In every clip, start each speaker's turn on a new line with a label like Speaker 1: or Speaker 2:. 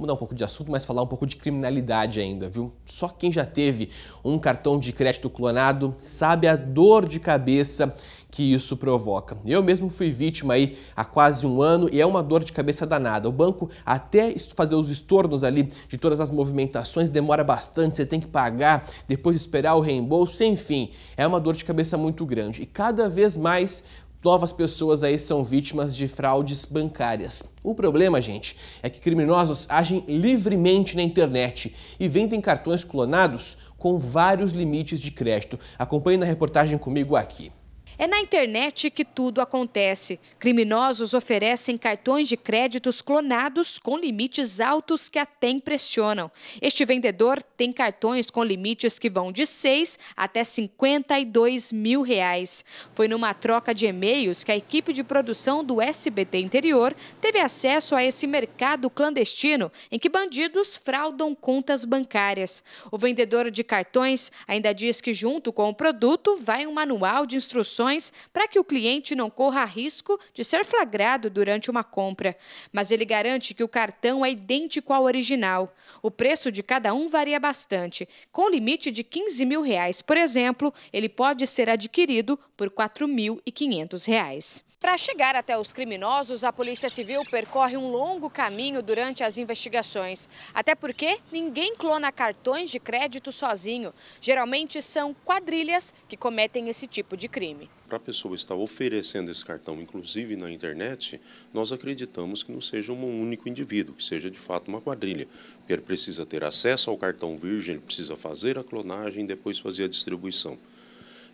Speaker 1: mudar um pouco de assunto, mas falar um pouco de criminalidade ainda, viu? Só quem já teve um cartão de crédito clonado sabe a dor de cabeça que isso provoca. Eu mesmo fui vítima aí há quase um ano e é uma dor de cabeça danada. O banco até fazer os estornos ali de todas as movimentações demora bastante, você tem que pagar, depois esperar o reembolso, enfim, é uma dor de cabeça muito grande. E cada vez mais novas pessoas aí são vítimas de fraudes bancárias. O problema, gente, é que criminosos agem livremente na internet e vendem cartões clonados com vários limites de crédito. Acompanhe na reportagem comigo aqui.
Speaker 2: É na internet que tudo acontece. Criminosos oferecem cartões de créditos clonados com limites altos que até impressionam. Este vendedor tem cartões com limites que vão de 6 até 52 mil reais. Foi numa troca de e-mails que a equipe de produção do SBT Interior teve acesso a esse mercado clandestino em que bandidos fraudam contas bancárias. O vendedor de cartões ainda diz que, junto com o produto, vai um manual de instruções informações para que o cliente não corra risco de ser flagrado durante uma compra. Mas ele garante que o cartão é idêntico ao original. O preço de cada um varia bastante. Com limite de 15 mil reais, por exemplo, ele pode ser adquirido por R$ 4.500. Para chegar até os criminosos, a Polícia Civil percorre um longo caminho durante as investigações. Até porque ninguém clona cartões de crédito sozinho. Geralmente são quadrilhas que cometem esse tipo de crime.
Speaker 3: Para a pessoa estar oferecendo esse cartão, inclusive na internet, nós acreditamos que não seja um único indivíduo, que seja de fato uma quadrilha. Porque ele precisa ter acesso ao cartão virgem, ele precisa fazer a clonagem e depois fazer a distribuição.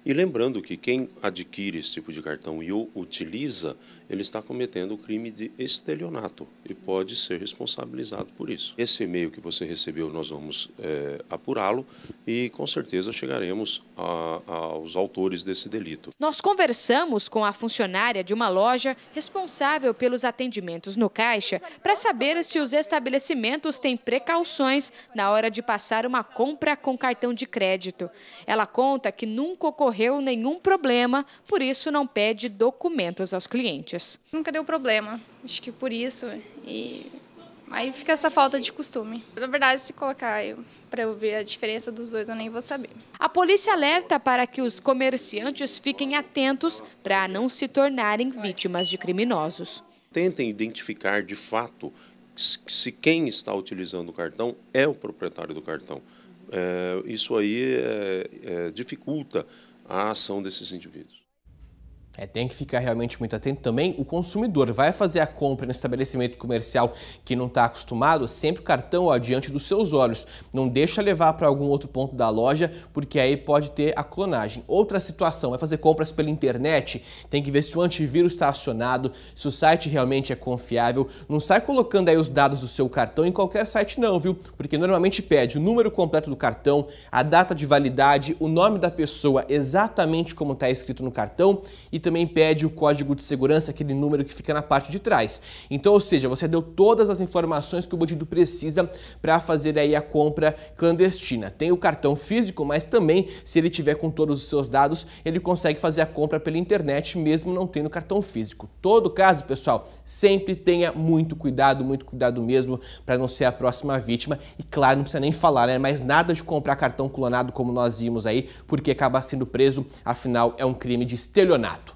Speaker 3: E lembrando que quem adquire esse tipo de cartão e o utiliza, ele está cometendo o crime de estelionato e pode ser responsabilizado por isso. Esse e-mail que você recebeu, nós vamos é, apurá-lo e com certeza chegaremos a, a, aos autores desse delito.
Speaker 2: Nós conversamos com a funcionária de uma loja responsável pelos atendimentos no caixa para saber se os estabelecimentos têm precauções na hora de passar uma compra com cartão de crédito. Ela conta que nunca ocorreu ocorreu nenhum problema, por isso não pede documentos aos clientes. Nunca deu problema, acho que por isso. E aí fica essa falta de costume. Na verdade, se colocar para eu ver a diferença dos dois, eu nem vou saber. A polícia alerta para que os comerciantes fiquem atentos para não se tornarem vítimas de criminosos.
Speaker 3: Tentem identificar de fato se quem está utilizando o cartão é o proprietário do cartão. É, isso aí é, é, dificulta a ação desses indivíduos.
Speaker 1: É, tem que ficar realmente muito atento também. O consumidor vai fazer a compra no estabelecimento comercial que não está acostumado, sempre o cartão ó, diante dos seus olhos. Não deixa levar para algum outro ponto da loja, porque aí pode ter a clonagem. Outra situação, vai fazer compras pela internet, tem que ver se o antivírus está acionado, se o site realmente é confiável. Não sai colocando aí os dados do seu cartão em qualquer site não, viu? Porque normalmente pede o número completo do cartão, a data de validade, o nome da pessoa exatamente como está escrito no cartão e também pede o código de segurança, aquele número que fica na parte de trás. Então, ou seja, você deu todas as informações que o bandido precisa para fazer aí a compra clandestina. Tem o cartão físico, mas também se ele tiver com todos os seus dados, ele consegue fazer a compra pela internet mesmo não tendo cartão físico. Todo caso, pessoal, sempre tenha muito cuidado, muito cuidado mesmo para não ser a próxima vítima. E claro, não precisa nem falar, né? Mas nada de comprar cartão clonado como nós vimos aí, porque acaba sendo preso, afinal é um crime de estelionato.